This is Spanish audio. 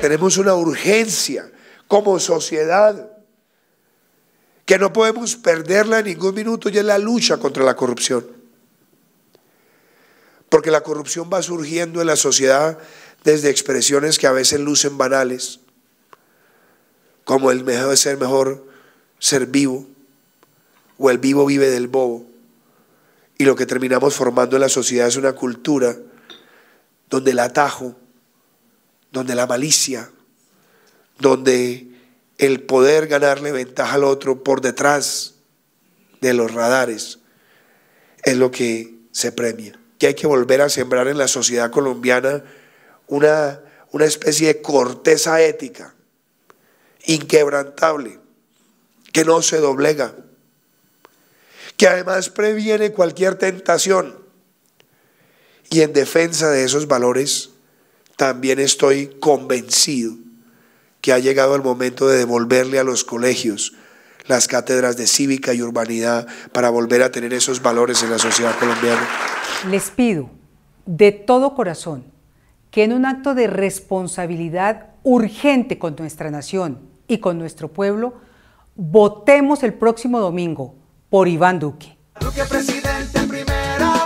Tenemos una urgencia como sociedad que no podemos perderla en ningún minuto y es la lucha contra la corrupción. Porque la corrupción va surgiendo en la sociedad desde expresiones que a veces lucen banales, como el mejor ser mejor ser vivo, o el vivo vive del bobo. Y lo que terminamos formando en la sociedad es una cultura donde el atajo, donde la malicia, donde el poder ganarle ventaja al otro por detrás de los radares es lo que se premia. Que hay que volver a sembrar en la sociedad colombiana una, una especie de corteza ética inquebrantable, que no se doblega, que además previene cualquier tentación y en defensa de esos valores, también estoy convencido que ha llegado el momento de devolverle a los colegios las cátedras de cívica y urbanidad para volver a tener esos valores en la sociedad colombiana. Les pido de todo corazón que en un acto de responsabilidad urgente con nuestra nación y con nuestro pueblo, votemos el próximo domingo por Iván Duque. Duque presidente primera.